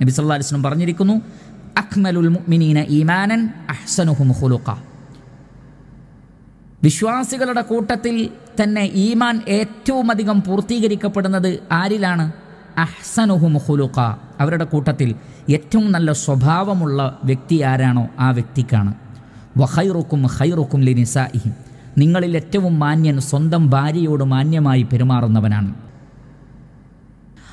നബി സല്ലാ അലിസ്ലം പറഞ്ഞിരിക്കുന്നു അഖ്മലുൽ മുഅ്മിനീന ഈമാനൻ അഹ്സനുഹും ഖുലുഖ വിശ്വാസികളുടെ കൂട്ടത്തിൽ തന്നെ ഈമാൻ ഏറ്റവും അധികം പൂർത്തീകരിക്കപ്പെടുന്നത് ആരിലാണ് അഹ്സനുഹും ഖുലുഖ അവരുടെ കൂട്ടത്തിൽ ഏറ്റവും നല്ല സ്വഭാവമുള്ള വ്യക്തി ആരാണോ ആ വ്യക്തിക്കാണ് വഹൈറുക്കും ഹൈറുക്കും ലിനിസായിഹിം നിങ്ങളിൽ ഏറ്റവും മാന്യൻ സ്വന്തം ഭാര്യയോട് മാന്യമായി പെരുമാറുന്നവനാണ്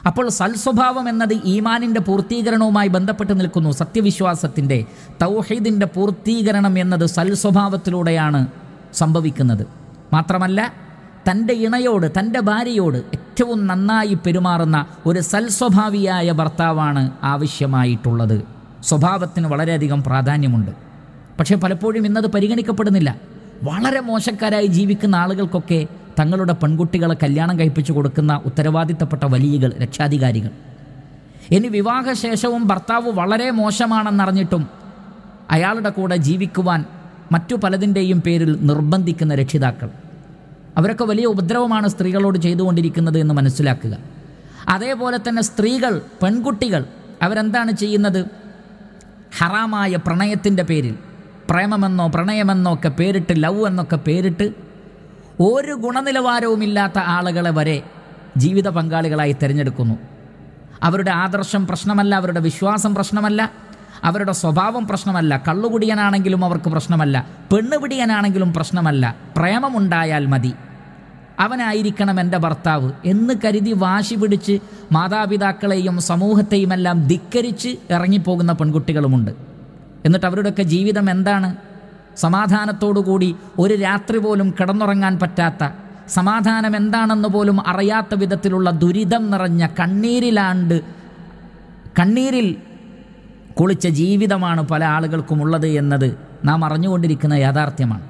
അപ്പോൾ സൽസ്വഭാവം എന്നത് ഈമാനിൻ്റെ പൂർത്തീകരണവുമായി ബന്ധപ്പെട്ട് നിൽക്കുന്നു സത്യവിശ്വാസത്തിൻ്റെ തൗഹീദിൻ്റെ പൂർത്തീകരണം എന്നത് സൽസ്വഭാവത്തിലൂടെയാണ് സംഭവിക്കുന്നത് മാത്രമല്ല തൻ്റെ ഇണയോട് തൻ്റെ ഭാര്യയോട് ഏറ്റവും നന്നായി പെരുമാറുന്ന ഒരു സൽസ്വഭാവിയായ ഭർത്താവാണ് ആവശ്യമായിട്ടുള്ളത് സ്വഭാവത്തിന് വളരെയധികം പ്രാധാന്യമുണ്ട് പക്ഷേ പലപ്പോഴും ഇന്നത് പരിഗണിക്കപ്പെടുന്നില്ല വളരെ മോശക്കാരായി ജീവിക്കുന്ന ആളുകൾക്കൊക്കെ തങ്ങളുടെ പെൺകുട്ടികളെ കല്യാണം കഴിപ്പിച്ചു കൊടുക്കുന്ന ഉത്തരവാദിത്തപ്പെട്ട വലിയകൾ രക്ഷാധികാരികൾ ഇനി വിവാഹശേഷവും ഭർത്താവ് വളരെ മോശമാണെന്നറിഞ്ഞിട്ടും അയാളുടെ കൂടെ ജീവിക്കുവാൻ മറ്റു പലതിൻ്റെയും പേരിൽ നിർബന്ധിക്കുന്ന രക്ഷിതാക്കൾ അവരൊക്കെ വലിയ ഉപദ്രവമാണ് സ്ത്രീകളോട് ചെയ്തുകൊണ്ടിരിക്കുന്നത് എന്ന് മനസ്സിലാക്കുക അതേപോലെ തന്നെ സ്ത്രീകൾ പെൺകുട്ടികൾ അവരെന്താണ് ചെയ്യുന്നത് ഹറാമായ പ്രണയത്തിൻ്റെ പേരിൽ പ്രേമമെന്നോ പ്രണയമെന്നോ ഒക്കെ പേരിട്ട് ലവ് എന്നൊക്കെ പേരിട്ട് ഒരു ഗുണനിലവാരവുമില്ലാത്ത ആളുകളെ വരെ ജീവിത പങ്കാളികളായി തിരഞ്ഞെടുക്കുന്നു അവരുടെ ആദർശം പ്രശ്നമല്ല അവരുടെ വിശ്വാസം പ്രശ്നമല്ല അവരുടെ സ്വഭാവം പ്രശ്നമല്ല കള്ളുകുടിയനാണെങ്കിലും അവർക്ക് പ്രശ്നമല്ല പെണ്ണുപിടിയനാണെങ്കിലും പ്രശ്നമല്ല പ്രേമമുണ്ടായാൽ മതി അവനായിരിക്കണം എൻ്റെ ഭർത്താവ് എന്ന് കരുതി വാശി പിടിച്ച് മാതാപിതാക്കളെയും സമൂഹത്തെയുമെല്ലാം ധിക്കരിച്ച് ഇറങ്ങിപ്പോകുന്ന പെൺകുട്ടികളുമുണ്ട് എന്നിട്ട് അവരുടെയൊക്കെ ജീവിതം എന്താണ് സമാധാനത്തോടുകൂടി ഒരു രാത്രി പോലും കിടന്നുറങ്ങാൻ പറ്റാത്ത സമാധാനം എന്താണെന്ന് പോലും അറിയാത്ത വിധത്തിലുള്ള ദുരിതം നിറഞ്ഞ കണ്ണീരിലാണ്ട് കണ്ണീരിൽ കുളിച്ച ജീവിതമാണ് പല ആളുകൾക്കുമുള്ളത് എന്നത് നാം അറിഞ്ഞുകൊണ്ടിരിക്കുന്ന യാഥാർത്ഥ്യമാണ്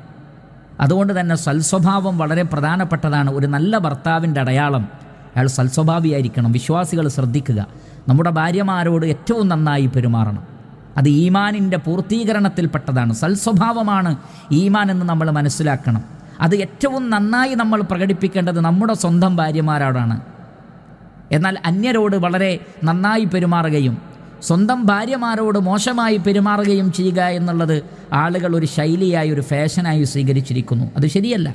അതുകൊണ്ട് തന്നെ സൽസ്വഭാവം വളരെ പ്രധാനപ്പെട്ടതാണ് ഒരു നല്ല ഭർത്താവിൻ്റെ അടയാളം അയാൾ സൽസ്വഭാവിയായിരിക്കണം വിശ്വാസികൾ ശ്രദ്ധിക്കുക നമ്മുടെ ഭാര്യമാരോട് ഏറ്റവും നന്നായി പെരുമാറണം അത് ഈമാനിൻ്റെ പൂർത്തീകരണത്തിൽപ്പെട്ടതാണ് സൽസ്വഭാവമാണ് ഈമാൻ എന്ന് നമ്മൾ മനസ്സിലാക്കണം അത് ഏറ്റവും നന്നായി നമ്മൾ പ്രകടിപ്പിക്കേണ്ടത് നമ്മുടെ സ്വന്തം ഭാര്യമാരോടാണ് എന്നാൽ അന്യരോട് വളരെ നന്നായി പെരുമാറുകയും സ്വന്തം ഭാര്യമാരോട് മോശമായി പെരുമാറുകയും ചെയ്യുക എന്നുള്ളത് ആളുകൾ ഒരു ശൈലിയായി ഒരു ഫാഷനായി സ്വീകരിച്ചിരിക്കുന്നു അത് ശരിയല്ല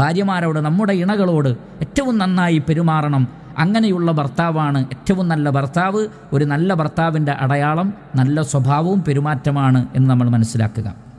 ഭാര്യമാരോട് നമ്മുടെ ഇണകളോട് ഏറ്റവും നന്നായി പെരുമാറണം അങ്ങനെയുള്ള ഭർത്താവാണ് ഏറ്റവും നല്ല ഭർത്താവ് ഒരു നല്ല ഭർത്താവിൻ്റെ അടയാളം നല്ല സ്വഭാവവും പെരുമാറ്റമാണ് എന്ന് നമ്മൾ മനസ്സിലാക്കുക